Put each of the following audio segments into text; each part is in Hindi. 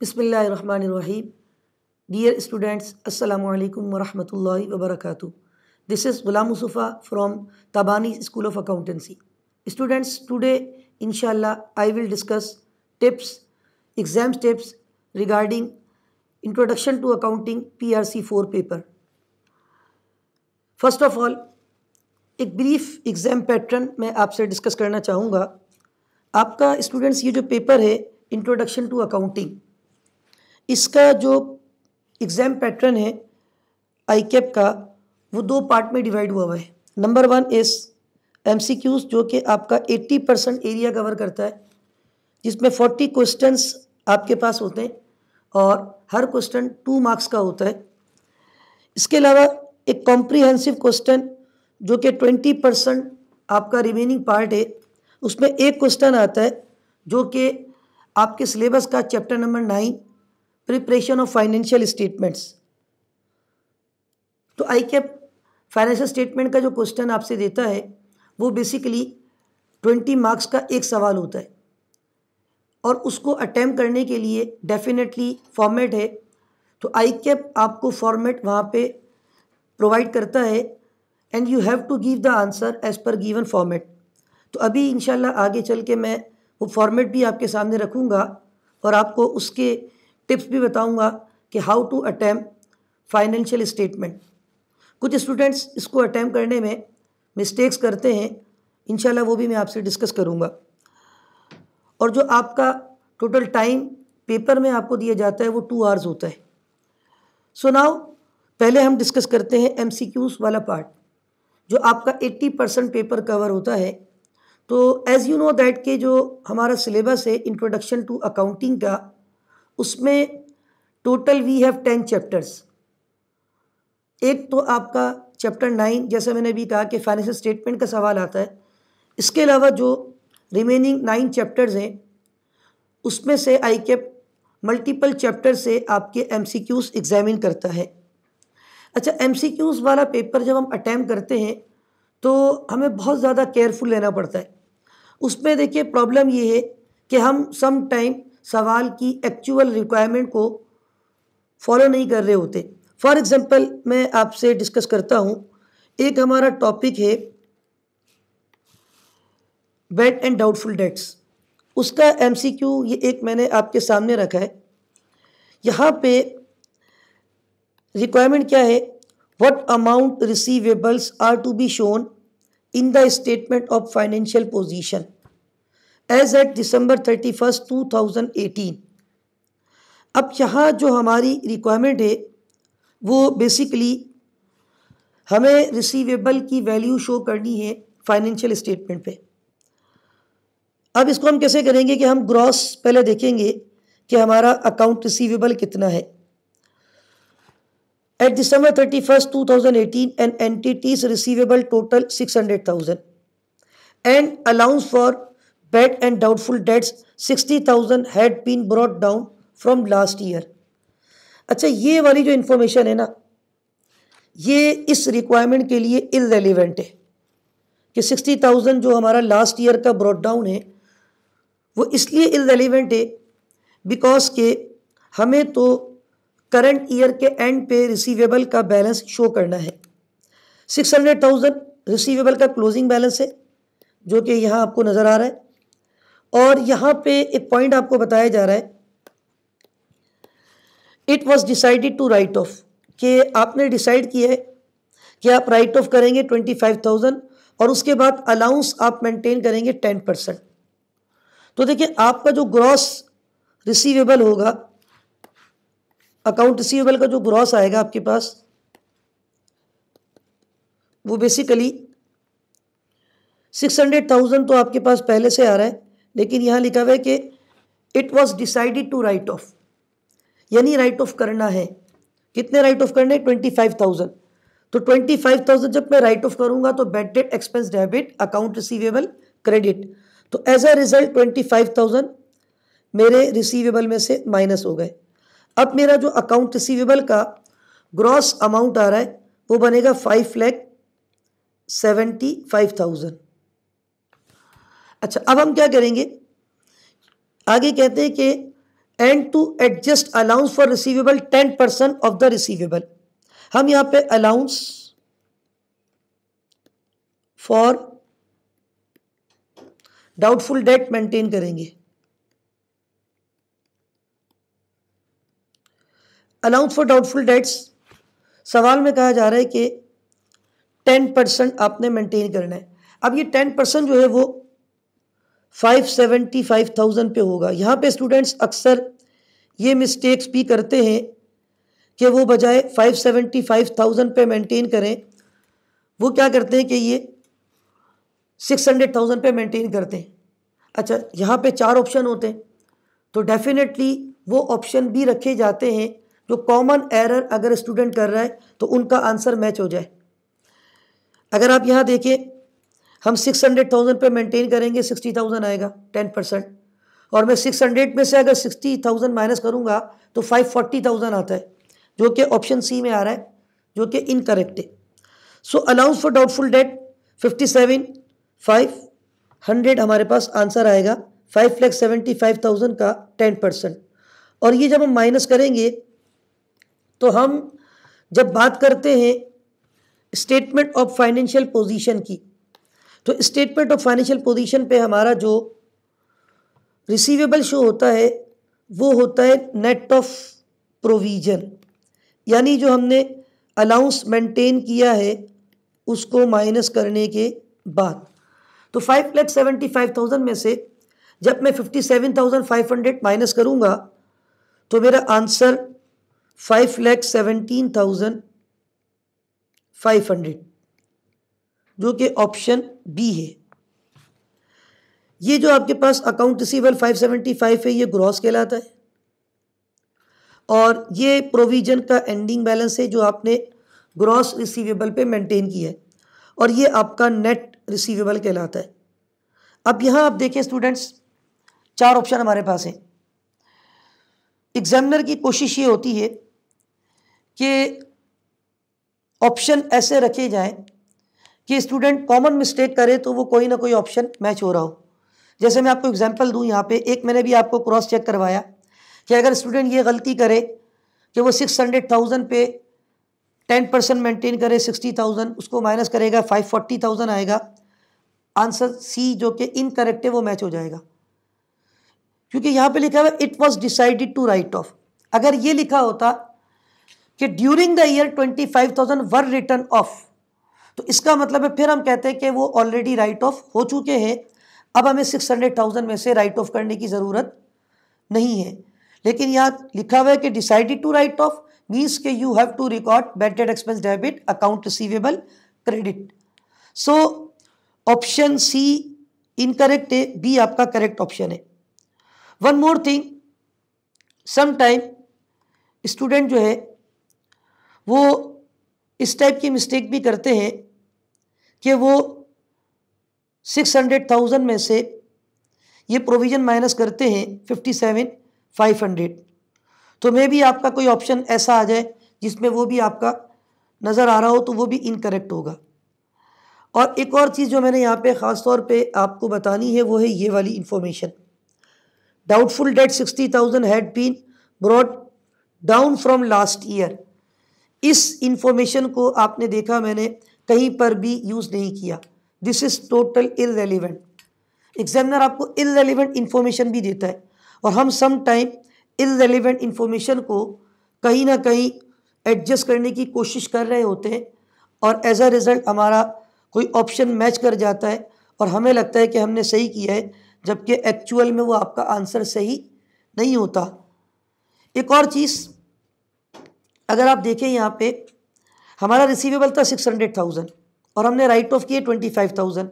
बिसमीम डियर स्टूडेंट्स अल्लाम वरहमतुल्लि वबरक this is Ghulam Mustafa from Tabani school of accountancy students today इनशाला I will discuss tips exam tips regarding introduction to accounting P R C four paper first of all एक ब्रीफ एग्ज़ाम पैटर्न मैं आपसे डिस्कस करना चाहूँगा आपका स्टूडेंट्स ये जो पेपर है इंट्रोडक्शन टू अकाउंटिंग इसका जो एग्ज़ाम पैटर्न है आई कैप का वो दो पार्ट में डिवाइड हुआ हुआ है number one is M C Qs जो कि आपका एट्टी परसेंट एरिया कवर करता है जिसमें फोर्टी क्वेश्चंस आपके पास होते हैं और हर क्वेश्चन टू मार्क्स का होता है इसके अलावा एक कॉम्प्रीहेंसिव क्वेश्चन जो कि ट्वेंटी परसेंट आपका रिमेनिंग पार्ट है उसमें एक क्वेश्चन आता है जो कि आपके सिलेबस का chapter number nine preparation of financial statements तो आई कैप फाइनेंशियल स्टेटमेंट का जो क्वेश्चन आपसे देता है वो बेसिकली ट्वेंटी मार्क्स का एक सवाल होता है और उसको अटैम्प करने के लिए डेफिनेटली फॉर्मेट है तो आई कैप आपको फॉर्मेट वहाँ पे प्रोवाइड करता है and you have to give the answer as per given format तो अभी इनशाला आगे चल के मैं वो फॉर्मेट भी आपके सामने रखूँगा और आपको उसके टिप्स भी बताऊंगा कि how to attempt financial statement कुछ स्टूडेंट्स इसको अटैम्प करने में मिस्टेक्स करते हैं इन वो भी मैं आपसे डिस्कस करूँगा और जो आपका टोटल टाइम पेपर में आपको दिया जाता है वो टू आवर्स होता है सो so नाउ पहले हम डिस्कस करते हैं एम वाला पार्ट जो आपका 80 परसेंट पेपर कवर होता है तो एज़ यू नो दैट के जो हमारा सिलेबस है इंट्रोडक्शन टू अकाउंटिंग का उसमें total we have ten chapters एक तो आपका चैप्टर नाइन जैसे मैंने अभी कहा कि फाइनेंशियल स्टेटमेंट का सवाल आता है इसके अलावा जो रिमेनिंग नाइन चैप्टर्स हैं उसमें से आई कैप मल्टीपल चैप्टर से आपके एम सी क्यूज़ एग्जामिन करता है अच्छा एम सी क्यूज़ वाला पेपर जब हम अटैम्प करते हैं तो हमें बहुत ज़्यादा केयरफुल लेना पड़ता है उसमें देखिए प्रॉब्लम ये है कि हम सम टाइम सवाल की एक्चुअल रिक्वायरमेंट को फॉलो नहीं कर रहे होते फॉर एग्ज़ाम्पल मैं आपसे डिस्कस करता हूँ एक हमारा टॉपिक है बेड एंड डाउटफुल डेट्स उसका एमसीक्यू ये एक मैंने आपके सामने रखा है यहाँ पे रिक्वायरमेंट क्या है what amount receivables are to be shown in the statement of financial position as at December thirty first two thousand eighteen अब यहाँ जो हमारी रिक्वायरमेंट है वो बेसिकली हमें रिसीवेबल की वैल्यू शो करनी है फाइनेंशियल स्टेटमेंट पे अब इसको हम कैसे करेंगे कि हम ग्रॉस पहले देखेंगे कि हमारा अकाउंट रिसीवेबल कितना है at December thirty first two thousand eighteen an entity's receivable total six hundred thousand and allowance for Paid and doubtful debts 60,000 had been brought down from last year. अच्छा ये वाली जो इन्फॉर्मेशन है ना ये इस रिक्वायरमेंट के लिए इरेलीवेंट है कि सिक्सटी थाउजेंड जो हमारा लास्ट ईयर का ब्रॉड डाउन है वो इसलिए इरेलीवेंट है बिकॉज के हमें तो करंट ईयर के एंड पे रिसीवेबल का बैलेंस शो करना है सिक्स हंड्रेड थाउजेंड रिसीवेबल का क्लोजिंग बैलेंस है जो कि यहाँ आपको नज़र आ रहा है और यहाँ पे एक पॉइंट आपको बताया जा रहा है it was decided to write off कि आपने डिसाइड किया है कि आप राइट ऑफ करेंगे ट्वेंटी फाइव थाउजेंड और उसके बाद अलाउंस आप मेंटेन करेंगे टेन परसेंट तो देखिए आपका जो ग्रॉस रिसीवेबल होगा अकाउंट रिसीवेबल का जो ग्रॉस आएगा आपके पास वो बेसिकली सिक्स हंड्रेड थाउजेंड तो आपके पास पहले से आ रहा है लेकिन यहाँ लिखा हुआ है कि it was decided to write off यानी राइट ऑफ करना है कितने राइट ऑफ करने ट्वेंटी फाइव थाउजेंड तो ट्वेंटी फाइव थाउजेंड जब मैं राइट ऑफ करूंगा तो bad debt expense debit account receivable credit तो as a result twenty five thousand मेरे रिसीवेबल में से माइनस हो गए अब मेरा जो अकाउंट रिसीवेबल का ग्रॉस अमाउंट आ रहा है वो बनेगा five lakh seventy five thousand अच्छा अब हम क्या करेंगे आगे कहते हैं कि and to adjust allowance for receivable ten percent of the receivable हम यहां पे allowance for doubtful debt maintain करेंगे अलाउंस फॉर डाउटफुल डेट्स सवाल में कहा जा रहा है कि टेन परसेंट आपने मेंटेन करना है अब ये टेन परसेंट जो है वो फाइव सेवेंटी फाइव थाउजेंड पे होगा यहाँ पे स्टूडेंट्स अक्सर ये मिस्टेक्स भी करते हैं कि वो बजाय फाइव सेवेंटी फाइव थाउजेंड पे मेंटेन करें वो क्या करते हैं कि ये सिक्स हंड्रेड थाउजेंड पे मेंटेन करते हैं अच्छा यहाँ पे चार ऑप्शन होते हैं तो डेफिनेटली वो ऑप्शन भी रखे जाते हैं जो कॉमन एरर अगर स्टूडेंट कर रहा है तो उनका आंसर मैच हो जाए अगर आप यहाँ देखें हम सिक्स हंड्रेड थाउजेंड पर मेंटेन करेंगे सिक्सटी थाउजेंड आएगा टेन परसेंट और मैं सिक्स हंड्रेड में से अगर सिक्सटी थाउजेंड माइनस करूँगा तो फाइव फोर्टी थाउजेंड आता है जो कि ऑप्शन सी में आ रहा है जो कि इनकरेक्ट है so allowance for doubtful debt fifty seven five hundred हमारे पास आंसर आएगा five lakh seventy five thousand का टेन परसेंट और ये जब हम माइनस करेंगे तो हम जब बात करते हैं स्टेटमेंट ऑफ फाइनेंशियल पोजीशन की तो स्टेटमेंट ऑफ फाइनेंशियल पोजीशन पे हमारा जो रिसीवेबल शो होता है वो होता है नेट ऑफ प्रोविजन यानी जो हमने अलाउंस मेंटेन किया है उसको माइनस करने के बाद तो five lakh seventy five thousand में से जब मैं fifty seven thousand five hundred minus करूँगा तो मेरा answer five lakh seventeen thousand five hundred जो कि ऑप्शन बी है ये जो आपके पास अकाउंट रिसीवल 575 है ये ग्रॉस कहलाता है और ये प्रोविजन का एंडिंग बैलेंस है जो आपने ग्रॉस रिसीवेबल पे मेंटेन किया है और ये आपका नेट रिसीवेबल कहलाता है अब यहाँ आप देखें स्टूडेंट्स चार ऑप्शन हमारे पास हैं एग्जामिनर की कोशिश ये होती है कि ऑप्शन ऐसे रखे जाएं कि स्टूडेंट कॉमन मिस्टेक करे तो वो कोई ना कोई ऑप्शन मैच हो रहा हो जैसे मैं आपको एग्जांपल दूं यहाँ पे एक मैंने भी आपको क्रॉस चेक करवाया कि अगर स्टूडेंट ये गलती करे कि वो सिक्स हंड्रेड थाउजेंड पे टेन परसेंट मेनटेन करे सिक्सटी थाउजेंड उसको माइनस करेगा फाइव फोर्टी थाउजेंड आएगा आंसर सी जो कि इनकरेक्ट है वो मैच हो जाएगा क्योंकि यहाँ पे लिखा हुआ it was decided to write off अगर ये लिखा होता कि during the year twenty five thousand were written off तो इसका मतलब है फिर हम कहते हैं कि वो ऑलरेडी राइट ऑफ हो चुके हैं अब हमें सिक्स हंड्रेड थाउजेंड में से राइट ऑफ करने की ज़रूरत नहीं है लेकिन यहाँ लिखा हुआ है कि decided to write off means के you have to record bad debt expense debit account receivable credit so option C incorrect है बी आपका करेक्ट ऑप्शन है one more thing sometime student जो है वो इस टाइप की मिस्टेक भी करते हैं कि वो सिक्स हंड्रेड थाउजेंड में से ये प्रोविज़न माइनस करते हैं फिफ्टी सेवन फाइव हंड्रेड तो मे भी आपका कोई ऑप्शन ऐसा आ जाए जिसमें वो भी आपका नज़र आ रहा हो तो वो भी इनकरेक्ट होगा और एक और चीज़ जो मैंने यहाँ पे ख़ास तौर पे आपको बतानी है वो है ये वाली information doubtful debt sixty thousand had been brought down from last year इस इंफॉर्मेशन को आपने देखा मैंने कहीं पर भी यूज़ नहीं किया this is total irrelevant examiner आपको इरेलीवेंट इन्फॉर्मेशन भी देता है और हम सम टाइम इरेलीवेंट इन्फॉर्मेशन को कहीं ना कहीं एडजस्ट करने की कोशिश कर रहे होते हैं और एज अ रिज़ल्ट हमारा कोई ऑप्शन मैच कर जाता है और हमें लगता है कि हमने सही किया है जबकि एक्चुअल में वो आपका आंसर सही नहीं होता एक और चीज़ अगर आप देखें यहाँ पे हमारा रिसीवेबल था सिक्स हंड्रेड थाउजेंड और हमने राइट ऑफ किए ट्वेंटी फाइव थाउजेंड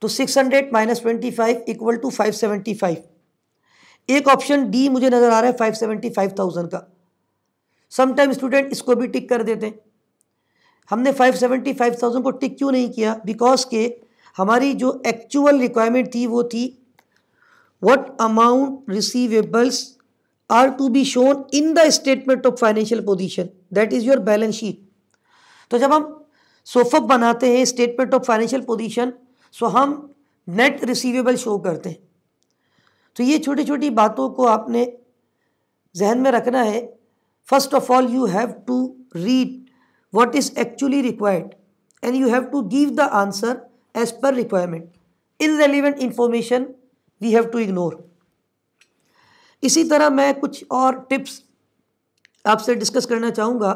तो six hundred minus twenty five equal to five seventy five एक ऑप्शन डी मुझे नज़र आ रहा है फाइव सेवेंटी फाइव थाउजेंड का समटाइम स्टूडेंट इसको भी टिक कर देते हैं हमने फाइव सेवेंटी फाइव थाउजेंड को टिक क्यों नहीं किया बिकॉज के हमारी जो एक्चुअल रिक्वायरमेंट थी वो थी what amount receivables are to be shown in the statement of financial position that is your balance sheet तो जब हम सोफप बनाते हैं statement of financial position so हम नेट रिसीवेबल शो करते हैं तो ये छोटी छोटी बातों को आपने जहन में रखना है first of all you have to read is actually required and you have to give the answer as per requirement irrelevant information we have to ignore इसी तरह मैं कुछ और टिप्स आपसे डिस्कस करना चाहूँगा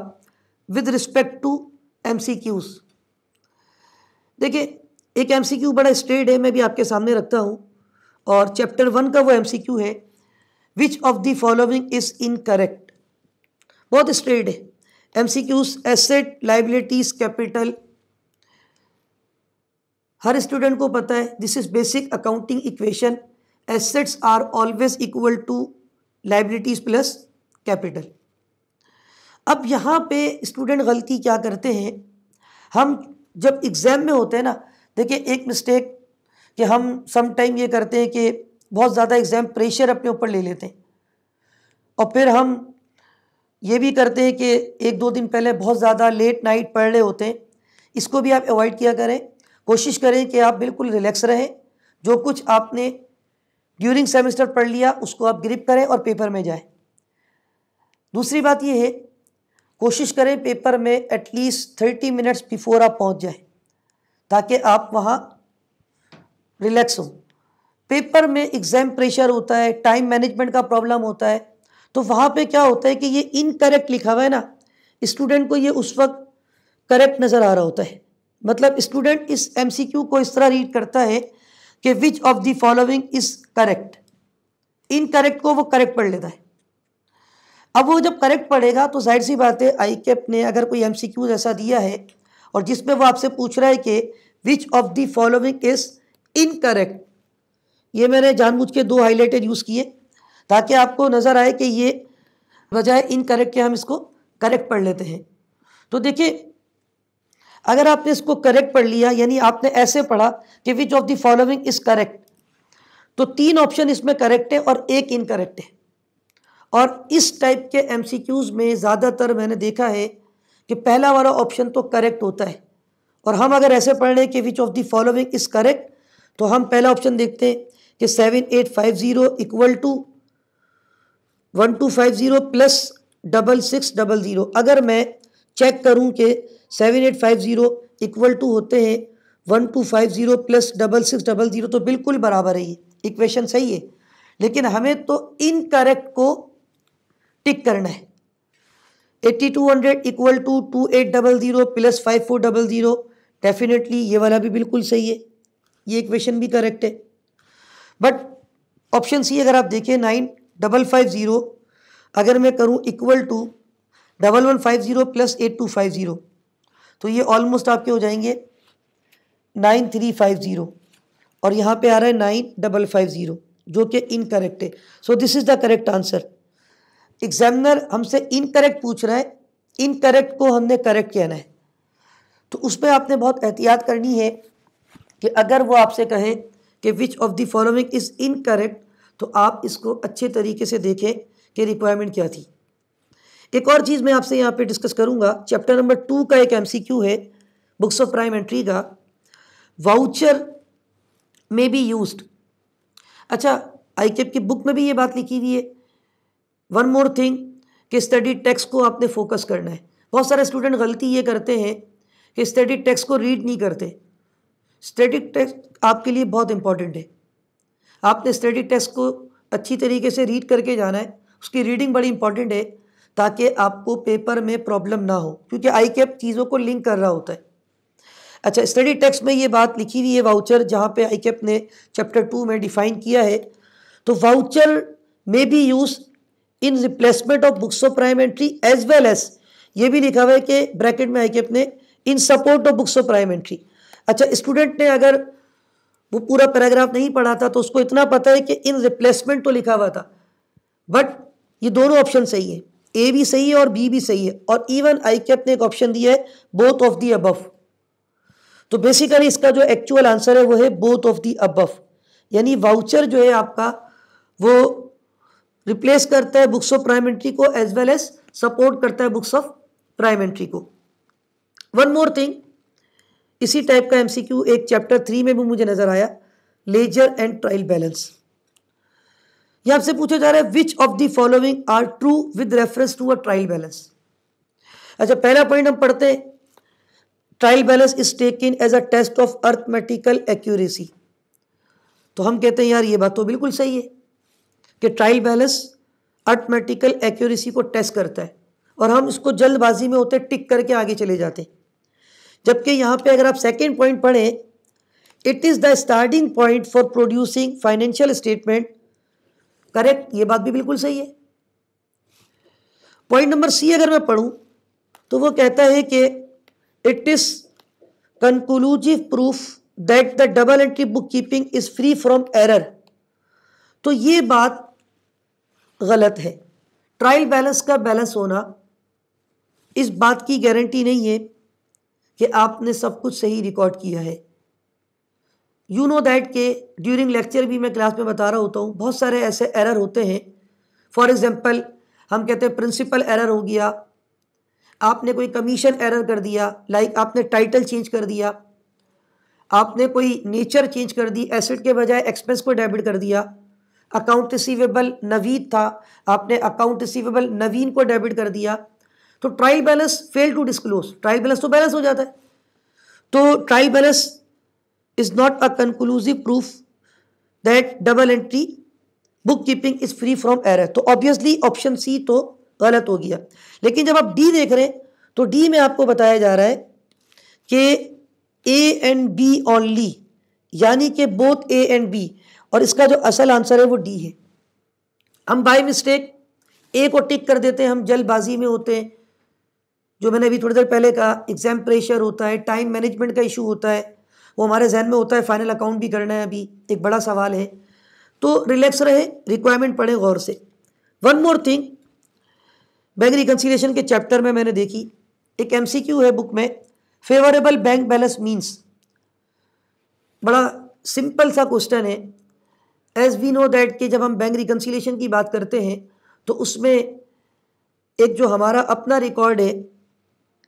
with respect to M C Qs देखिए एक एम सी क्यू बड़ा स्ट्रेट है मैं भी आपके सामने रखता हूँ और चैप्टर वन का वो एम सी क्यू है which of the following is incorrect बहुत स्ट्रेट है M C Qs asset liabilities capital हर स्टूडेंट को पता है this is basic accounting equation assets are always equal to liabilities plus capital अब यहाँ पे स्टूडेंट गलती क्या करते हैं हम जब एग्ज़ाम में होते हैं ना देखिए एक मिस्टेक कि हम सम टाइम ये करते हैं कि बहुत ज़्यादा एग्ज़ाम प्रेशर अपने ऊपर ले लेते हैं और फिर हम ये भी करते हैं कि एक दो दिन पहले बहुत ज़्यादा लेट नाइट पढ़ रहे होते हैं इसको भी आप अवॉइड किया करें कोशिश करें कि आप बिल्कुल रिलैक्स रहें जो कुछ आपने ड्यूरिंग सेमेस्टर पढ़ लिया उसको आप ग्रिप करें और पेपर में जाएं दूसरी बात यह है कोशिश करें पेपर में एटलीस्ट थर्टी मिनट्स बिफोर आप पहुंच जाएं ताकि आप वहाँ रिलैक्स हों पेपर में एग्ज़ाम प्रेशर होता है टाइम मैनेजमेंट का प्रॉब्लम होता है तो वहाँ पे क्या होता है कि ये इनकरेक्ट लिखा हुआ है ना स्टूडेंट को ये उस वक्त करेक्ट नज़र आ रहा होता है मतलब स्टूडेंट इस एम को इस तरह रीड करता है कि which of the following is correct incorrect को वो करेक्ट पढ़ लेता है अब वो जब करेक्ट पढ़ेगा तो जाहिर सी बात है आई कैप ने अगर कोई एम सी क्यूज ऐसा दिया है और जिसमें वो आपसे पूछ रहा है कि which of the following is incorrect ये मैंने जानबूझ के दो हाईलाइटेड यूज़ किए ताकि आपको नज़र आए कि ये बजाय इनकरेक्ट के हम इसको करेक्ट पढ़ लेते हैं तो देखिए अगर आपने इसको करेक्ट पढ़ लिया यानी आपने ऐसे पढ़ा कि which of the following is correct तो तीन ऑप्शन इसमें करेक्ट है और एक इनकरेक्ट है और इस टाइप के एम में ज़्यादातर मैंने देखा है कि पहला वाला ऑप्शन तो करेक्ट होता है और हम अगर ऐसे पढ़ लें कि which of the following is correct तो हम पहला ऑप्शन देखते हैं कि seven eight five zero equal to one two five zero plus double six double zero अगर मैं चेक करूं कि seven eight five zero equal to होते हैं one two five zero plus double six double zero तो बिल्कुल बराबर है ये इक्वेशन सही है लेकिन हमें तो इनकरेक्ट को टिक करना है eighty two hundred equal to two eight double zero plus five four double zero definitely ये वाला भी बिल्कुल सही है ये इक्वेशन भी करेक्ट है बट ऑप्शन सी अगर आप देखें नाइन डबल फाइव ज़ीरो अगर मैं करूँ equal to double one five zero plus eight two five zero तो ये ऑलमोस्ट आपके हो जाएंगे नाइन थ्री फाइव ज़ीरो और यहाँ पे आ रहा है नाइन डबल फाइव ज़ीरो जो कि इनकरेक्ट है so this is the correct answer examiner हमसे इनकरेक्ट पूछ रहे हैं इनकरेक्ट को हमने करेक्ट कहना है तो उसमें आपने बहुत एहतियात करनी है कि अगर वो आपसे कहें कि which of the following is incorrect तो आप इसको अच्छे तरीके से देखें कि रिक्वायरमेंट क्या थी एक और चीज़ मैं आपसे यहाँ पे डिस्कस करूँगा चैप्टर नंबर टू का एक एमसीक्यू है बुक्स ऑफ प्राइम एंट्री का वाउचर मे बी यूज अच्छा आई की बुक में भी ये बात लिखी हुई है वन मोर थिंग कि स्टडी टेक्स्ट को आपने फोकस करना है बहुत सारे स्टूडेंट गलती ये करते हैं कि स्टडी टेक्स्ट को रीड नहीं करते स्टडी टेक्स्ट आपके लिए बहुत इंपॉर्टेंट है आपने स्टडी टेक्स्ट को अच्छी तरीके से रीड करके जाना है उसकी रीडिंग बड़ी इंपॉर्टेंट है ताकि आपको पेपर में प्रॉब्लम ना हो क्योंकि आई कैप चीज़ों को लिंक कर रहा होता है अच्छा स्टडी टेक्स्ट में ये बात लिखी हुई है वाउचर जहाँ पे आई कैप ने चैप्टर टू में डिफाइन किया है तो वाउचर में भी use in replacement of books of prime entry as well as ये भी लिखा हुआ है कि ब्रैकेट में आई कैप ने in support of books of prime entry अच्छा स्टूडेंट ने अगर वो पूरा पैराग्राफ नहीं पढ़ा था तो उसको इतना पता है कि इन रिप्लेसमेंट तो लिखा हुआ था बट ये दोनों ऑप्शन सही है ए भी सही है और बी भी सही है और इवन आई कैप ने एक ऑप्शन दिया है बोथ ऑफ दी अबव तो बेसिकली इसका जो एक्चुअल आंसर है वो है बोथ ऑफ दी अबव यानी वाउचर जो है आपका वो रिप्लेस करता है बुक्स ऑफ प्राइमेंट्री को एज वेल एज सपोर्ट करता है बुक्स ऑफ प्राइमेंट्री को वन मोर थिंग इसी टाइप का एमसीक्यू एक चैप्टर थ्री में भी मुझे नजर आया लेजर एंड ट्रायल बैलेंस यहां आपसे पूछा जा रहा है which of the following are true with reference to a trial balance अच्छा पहला पॉइंट हम पढ़ते हैं trial balance is taken as a test of arithmetical accuracy तो हम कहते हैं यार ये बात तो बिल्कुल सही है कि ट्रायल बैलेंस अर्थमेटिकल एक्यूरेसी को टेस्ट करता है और हम इसको जल्दबाजी में होते टिक करके आगे चले जाते जबकि यहाँ पे अगर आप सेकेंड पॉइंट पढ़ें it is the starting point for producing financial statement correct ये बात भी बिल्कुल सही है पॉइंट नंबर सी अगर मैं पढ़ूँ तो वो कहता है कि it is conclusive proof that the double entry book keeping is free from error तो ये बात गलत है ट्रायल बैलेंस का बैलेंस होना इस बात की गारंटी नहीं है कि आपने सब कुछ सही रिकॉर्ड किया है यू नो दैट के ड्यूरिंग लेक्चर भी मैं क्लास में बता रहा होता हूँ बहुत सारे ऐसे एरर होते हैं फॉर एग्ज़ाम्पल हम कहते हैं प्रिंसिपल एरर हो गया आपने कोई कमीशन एरर कर दिया लाइक like आपने टाइटल चेंज कर दिया आपने कोई नेचर चेंज कर दी एसेट के बजाय एक्सपेंस को डेबिट कर दिया अकाउंट रिसीवेबल नवीद था आपने अकाउंट रिसीवेबल नवीन को डेबिट कर दिया तो trial balance fail to disclose trial balance तो बैलेंस हो जाता है तो trial balance is not a conclusive proof that double entry book keeping is free from error तो ऑब्वियसली ऑप्शन सी तो गलत हो गया लेकिन जब आप डी देख रहे हैं तो डी में आपको बताया जा रहा है कि ए एंड बी ओनली यानी कि बोथ ए एंड बी और इसका जो असल आंसर है वो डी है हम बाई मिस्टेक ए को टिक कर देते हैं हम जल्दबाजी में होते हैं जो मैंने अभी थोड़ी देर पहले कहा एग्ज़ाम प्रेशर होता है टाइम मैनेजमेंट का इशू होता है वो हमारे जहन में होता है फाइनल अकाउंट भी करना है अभी एक बड़ा सवाल है तो रिलैक्स रहे रिक्वायरमेंट पढ़े गौर से one more thing bank reconciliation के चैप्टर में मैंने देखी एक एम है बुक में फेवरेबल बैंक बैलेंस मीन्स बड़ा सिंपल सा क्वेश्चन है एज वी नो दैट कि जब हम बैंक रिकन्सिलेशन की बात करते हैं तो उसमें एक जो हमारा अपना रिकॉर्ड है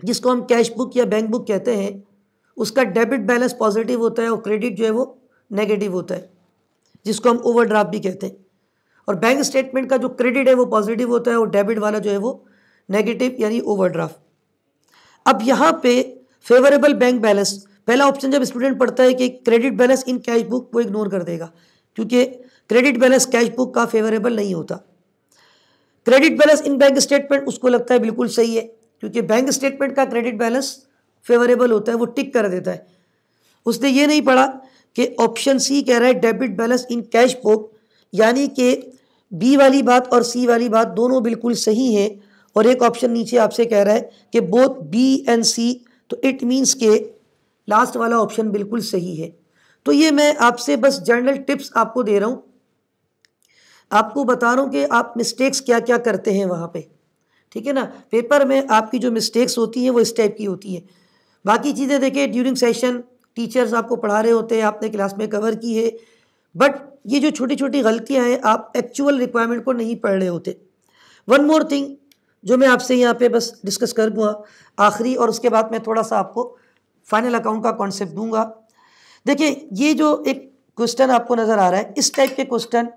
जिसको हम कैश बुक या बैंक बुक कहते हैं उसका डेबिट बैलेंस पॉजिटिव होता है और क्रेडिट जो है वो नेगेटिव होता है जिसको हम ओवरड्राफ्ट भी कहते हैं और बैंक स्टेटमेंट का जो क्रेडिट है वो पॉजिटिव होता है और डेबिट वाला जो है वो नेगेटिव यानी ओवरड्राफ्ट अब यहाँ पे फेवरेबल बैंक बैलेंस पहला ऑप्शन जब स्टूडेंट पढ़ता है कि credit balance in cash book वो इग्नोर कर देगा क्योंकि क्रेडिट बैलेंस कैश बुक का फेवरेबल नहीं होता credit balance in bank statement उसको लगता है बिल्कुल सही है क्योंकि बैंक स्टेटमेंट का क्रेडिट बैलेंस फेवरेबल होता है वो टिक कर देता है उसने ये नहीं पढ़ा कि ऑप्शन सी कह रहा है debit balance in cash book यानी कि बी वाली बात और सी वाली बात दोनों बिल्कुल सही हैं और एक ऑप्शन नीचे आपसे कह रहा है कि बोथ बी एंड सी तो इट मीन्स के लास्ट वाला ऑप्शन बिल्कुल सही है तो ये मैं आपसे बस जनरल टिप्स आपको दे रहा हूँ आपको बता रहा हूँ कि आप मिस्टेक्स क्या क्या करते हैं वहाँ पे ठीक है ना पेपर में आपकी जो मिस्टेक्स होती हैं वो इस टाइप की होती हैं बाकी चीज़ें देखें ड्यूरिंग सेशन टीचर्स आपको पढ़ा रहे होते हैं आपने क्लास में कवर की है बट ये जो छोटी छोटी गलतियाँ हैं आप एक्चुअल रिक्वायरमेंट को नहीं पढ़ रहे होते वन मोर थिंग जो मैं आपसे यहाँ पे बस डिस्कस कर दूँगा आखिरी और उसके बाद मैं थोड़ा सा आपको फाइनल अकाउंट का कॉन्सेप्ट दूंगा देखिए ये जो एक क्वेश्चन आपको नज़र आ रहा है इस टाइप के क्वेश्चन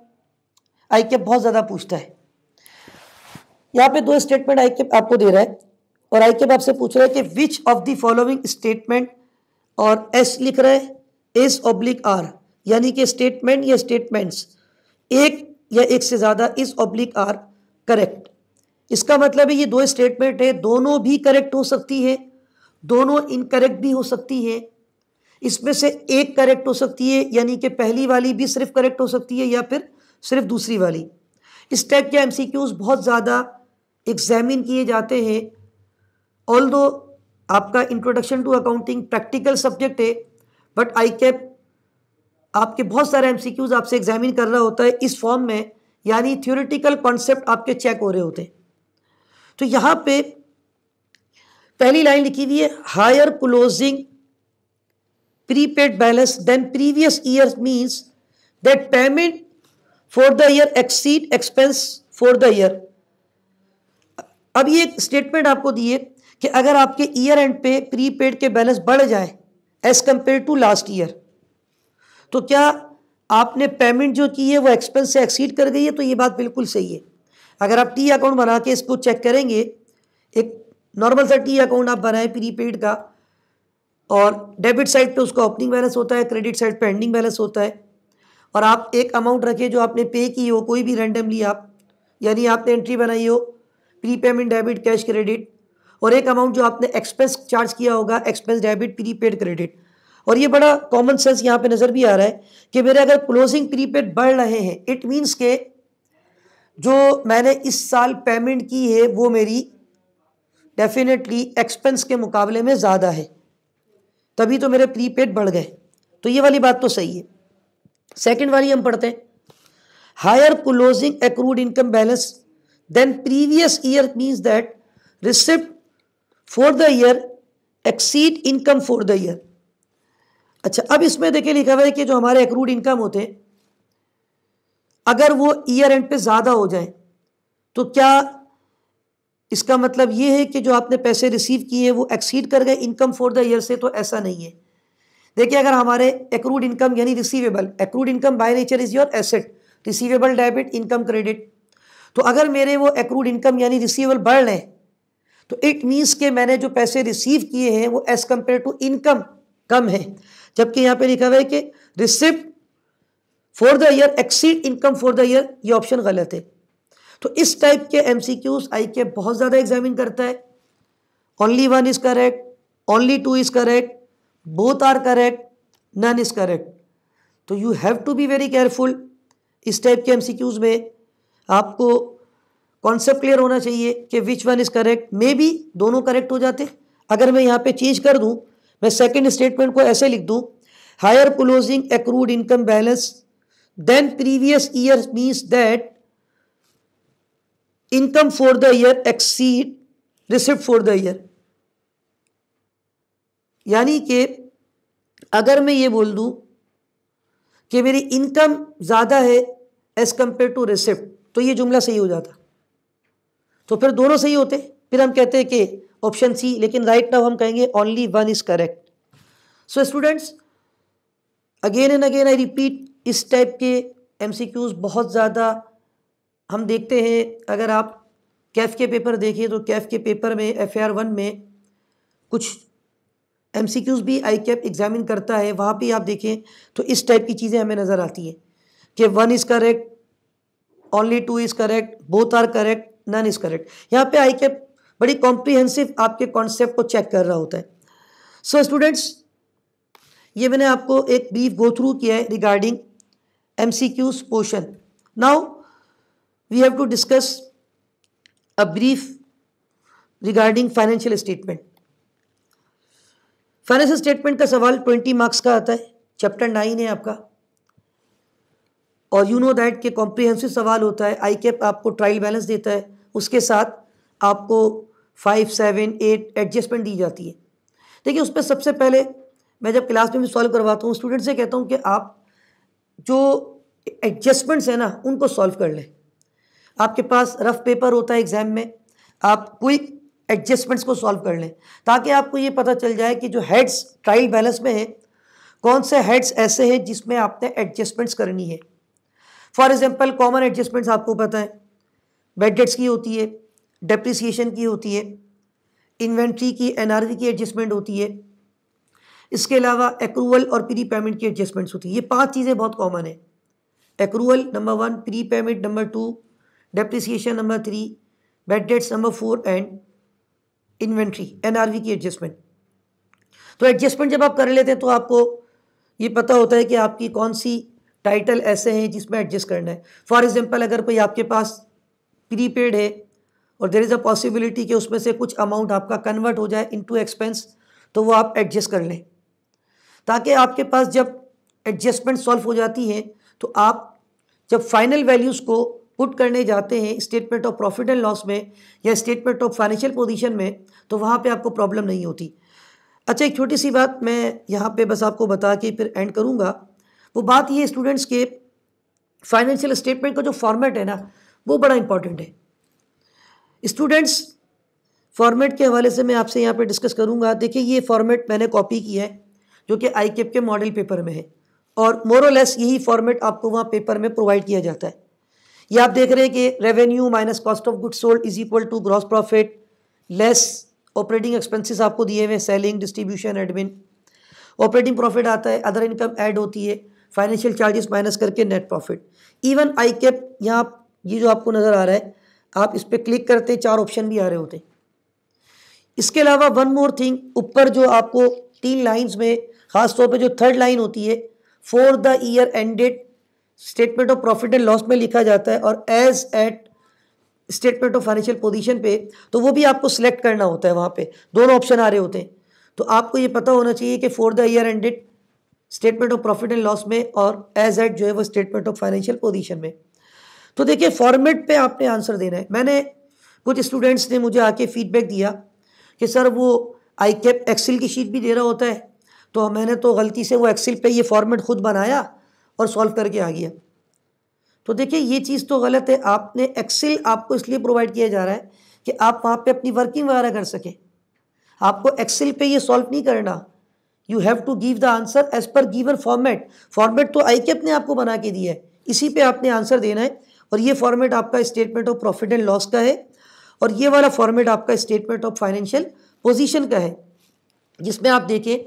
आई के बहुत ज़्यादा पूछता है यहां पे दो स्टेटमेंट आई के आपको दे रहा है और आई के आपसे पूछ रहा है कि which of the following statement और एस लिख रहा है एस ऑब्लिक आर यानी कि स्टेटमेंट या स्टेटमेंट्स एक या एक से ज़्यादा इस ऑब्लिक आर करेक्ट इसका मतलब है ये दो स्टेटमेंट है दोनों भी करेक्ट हो सकती है दोनों इनकरेक्ट भी हो सकती है इसमें से एक करेक्ट हो सकती है यानी कि पहली वाली भी सिर्फ करेक्ट हो सकती है या फिर सिर्फ दूसरी वाली इस टाइप के एमसीक्यूज बहुत ज़्यादा एग्जामिन किए जाते हैं ऑल दो आपका introduction to accounting practical subject है बट आई कैप आपके बहुत सारे क्यूज आपसे एग्जामिन कर रहा होता है इस फॉर्म में यानी थ्योरिटिकल कॉन्सेप्ट आपके चेक हो रहे होते हैं तो यहाँ पे पहली लाइन लिखी हुई है higher closing prepaid balance than previous year means that payment for the year exceed expense for the year अब ये स्टेटमेंट आपको दिए कि अगर आपके ईयर एंड पे प्रीपेड के बैलेंस बढ़ जाए as compare to last year तो क्या आपने पेमेंट जो की है वो एक्सपेंस से एक्सीड कर गई है तो ये बात बिल्कुल सही है अगर आप टी अकाउंट बना के इसको चेक करेंगे एक नॉर्मल सा टी अकाउंट आप बनाएं प्रीपेड का और डेबिट साइड पे उसका ओपनिंग बैलेंस होता है क्रेडिट साइड पे एंडिंग बैलेंस होता है और आप एक अमाउंट रखें जो आपने पे की हो कोई भी रैंडमली आप यानी आपने एंट्री बनाई हो prepayment debit cash credit और एक अमाउंट जो आपने एक्सपेंस चार्ज किया होगा expense debit prepaid credit और ये बड़ा कॉमन सेंस यहाँ पे नज़र भी आ रहा है कि मेरे अगर क्लोजिंग प्रीपेड बढ़ रहे हैं इट मीन्स के जो मैंने इस साल पेमेंट की है वो मेरी डेफिनेटली एक्सपेंस के मुकाबले में ज़्यादा है तभी तो मेरे प्रीपेड बढ़ गए तो ये वाली बात तो सही है सेकेंड वाली हम पढ़ते हैं higher closing accrued income balance than previous year means that receipt for the year exceed income for the year अच्छा अब इसमें देखिए लिखा हुआ है कि जो हमारे एक्रूड इनकम होते हैं अगर वो ईयर एंड पे ज़्यादा हो जाए तो क्या इसका मतलब ये है कि जो आपने पैसे रिसीव किए हैं वो एक्सीड कर गए इनकम फॉर द ईयर से तो ऐसा नहीं है देखिए अगर हमारे एक्रूड इनकम यानी receivable accrued income by nature is your asset receivable debit income credit तो अगर मेरे वो एक्रूड इनकम यानी रिसीवेबल बढ़ रहे तो इट मीन्स के मैंने जो पैसे रिसीव किए हैं वो एज़ कम्पेयर टू इनकम कम है जबकि यहाँ पे लिखा हुआ है कि receipt for the year exceed income for the year ये ऑप्शन गलत है तो इस टाइप के एम सी क्यूज आई के बहुत ज़्यादा एग्जामिन करता है only one is correct only two is correct both are correct none is correct तो you have to be very careful इस टाइप के एम सी क्यूज में आपको कॉन्सेप्ट क्लियर होना चाहिए कि which one is correct may be दोनों करेक्ट हो जाते अगर मैं यहाँ पे चेंज कर दूँ मैं सेकेंड स्टेटमेंट को ऐसे लिख दूँ higher closing accrued income balance than previous year means that income for the year exceed receipt for the year यानी कि अगर मैं ये बोल दूं कि मेरी इनकम ज़्यादा है एज़ कम्पेयर टू रिसिप्ट तो ये जुमला सही हो जाता तो फिर दोनों सही होते फिर हम कहते हैं कि ऑप्शन सी लेकिन राइट नाउ हम कहेंगे only one is correct so students again and again I repeat इस टाइप के एम बहुत ज़्यादा हम देखते हैं अगर आप कैफ़ के पेपर देखें तो कैफ़ के पेपर में एफ आर वन में कुछ एम सी क्यूज़ भी आई कैप एग्ज़ामिन करता है वहाँ भी आप देखें तो इस टाइप की चीज़ें हमें नज़र आती हैं कि one is correct only two is correct both are correct none is correct यहाँ पे आई कैप बड़ी कॉम्प्रीहेंसिव आपके कॉन्सेप्ट को चेक कर रहा होता है सो so, स्टूडेंट्स ये मैंने आपको एक ब्रीफ गो थ्रू किया है regarding M C Qs portion now we have to discuss a brief regarding financial statement financial statement का सवाल ट्वेंटी मार्क्स का आता है चैप्टर नाइन है आपका और यू नो दैट के कॉम्प्रिहेंसिव सवाल होता है आई कैप आपको ट्रायल बैलेंस देता है उसके साथ आपको फाइव सेवन एट एडजस्टमेंट दी जाती है देखिए उस पर सबसे पहले मैं जब क्लास में भी सॉल्व करवाता हूँ स्टूडेंट से कहता हूँ कि आप जो एडजस्टमेंट्स हैं ना उनको सॉल्व कर लें आपके पास रफ पेपर होता है एग्ज़ाम में आप क्विक एडजस्टमेंट्स को सॉल्व कर लें ताकि आपको ये पता चल जाए कि जो हेड्स ट्रायल बैलेंस में है कौन से हेड्स ऐसे हैं जिसमें आपने एडजस्टमेंट्स करनी है फॉर एग्ज़ाम्पल कॉमन एडजस्टमेंट्स आपको पता है बेड की होती है डेप्रिसिएशन की होती है इन्वेंट्री की एन की एडजस्टमेंट होती है इसके अलावा एक्रूवल और प्री पेमेंट की एडजस्टमेंट्स होती है ये पांच चीज़ें बहुत कॉमन है accrual number one prepayment number two depreciation number three bad debts number four and inventory NRV की एडजस्टमेंट तो एडजस्टमेंट जब आप कर लेते हैं तो आपको ये पता होता है कि आपकी कौन सी टाइटल ऐसे हैं जिसमें एडजस्ट करना है फॉर एग्जांपल अगर कोई आपके पास प्रीपेड है और देर इज़ अ पॉसिबिलिटी कि उसमें से कुछ अमाउंट आपका कन्वर्ट हो जाए इनटू एक्सपेंस तो वो आप एडजस्ट कर लें ताकि आपके पास जब एडजस्टमेंट सॉल्व हो जाती है तो आप जब फाइनल वैल्यूज़ को पुट करने जाते हैं statement of profit and loss में या स्टेटमेंट ऑफ फाइनेंशियल पोजीशन में तो वहाँ पे आपको प्रॉब्लम नहीं होती अच्छा एक छोटी सी बात मैं यहाँ पे बस आपको बता के फिर एंड करूँगा वो बात ये स्टूडेंट्स के फाइनेंशियल स्टेटमेंट का जो फॉर्मेट है ना वो बड़ा इंपॉर्टेंट है स्टूडेंट्स फॉर्मेट के हवाले से मैं आपसे यहाँ पर डिस्कस करूँगा देखिए ये फॉर्मेट मैंने कॉपी किया है जो कि आई के मॉडल पेपर में है और मोरोलेस यही फॉर्मेट आपको वहाँ पेपर में प्रोवाइड किया जाता है ये आप देख रहे हैं कि revenue minus cost of goods sold is equal to gross profit less operating expenses आपको दिए हुए selling distribution admin operating profit आता है अदर इनकम ऐड होती है फाइनेंशियल चार्जेस माइनस करके net profit even ICAP यहाँ ये जो आपको नज़र आ रहा है आप इस पर क्लिक करते हैं चार ऑप्शन भी आ रहे होते हैं इसके अलावा वन मोर थिंग ऊपर जो आपको तीन लाइंस में ख़ास तौर पे जो थर्ड लाइन होती है for the year ended statement of profit and loss में लिखा जाता है और as at statement of financial position पे तो वो भी आपको सेलेक्ट करना होता है वहाँ पे दोनों ऑप्शन आ रहे होते हैं तो आपको ये पता होना चाहिए कि for the year ended statement of profit and loss में और एज एट जो है वो स्टेटमेंट ऑफ फाइनेंशियल पोजिशन में तो देखिए फॉर्मेट पे आपने आंसर देना है मैंने कुछ स्टूडेंट्स ने मुझे आके फीडबैक दिया कि सर वो आई कैप एक्सेल की शीट भी दे रहा होता है तो मैंने तो गलती से वो एक्सेल पे ये फॉर्मेट खुद बनाया और सॉल्व करके आ गया तो देखिए ये चीज़ तो गलत है आपने एक्सेल आपको इसलिए प्रोवाइड किया जा रहा है कि आप वहाँ पे अपनी वर्किंग वगैरह कर सकें आपको एक्सेल पे ये सॉल्व नहीं करना you have to give the answer as per given format format तो आई के अपने आपको बना के दिया है इसी पे आपने आंसर देना है और ये फॉर्मेट आपका statement of profit and loss का है और ये वाला फॉर्मेट आपका स्टेटमेंट ऑफ फाइनेंशियल पोजीशन का है जिसमें आप देखें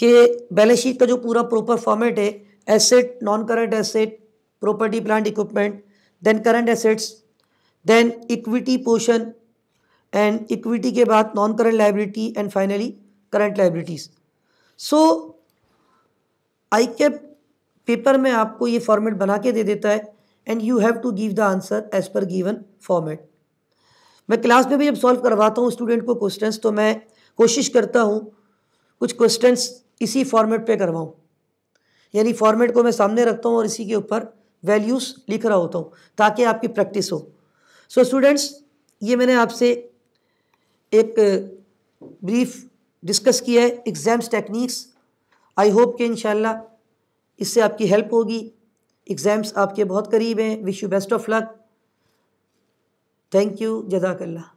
कि बैलेंस शीट का जो पूरा प्रॉपर फॉर्मेट है asset non current asset property plant equipment then current assets then equity portion and equity के बाद non current liability and finally current liabilities so ICAP paper में आपको ये फॉर्मेट बना के दे देता है and you have to give the answer as per given format मैं क्लास में भी जब सॉल्व करवाता हूँ स्टूडेंट को क्वेश्चंस तो मैं कोशिश करता हूँ कुछ क्वेश्चंस इसी फॉर्मेट पे करवाऊँ यानी फॉर्मेट को मैं सामने रखता हूँ और इसी के ऊपर वैल्यूज़ लिख रहा होता हूँ ताकि आपकी प्रैक्टिस हो सो so, स्टूडेंट्स ये मैंने आपसे एक ब्रीफ डिस्कस किया है एग्ज़ाम्स टेक्निक्स आई होप कि इन इससे आपकी हेल्प होगी एग्ज़ाम्स आपके बहुत करीब हैं wish you best of luck thank you जजाकल्ला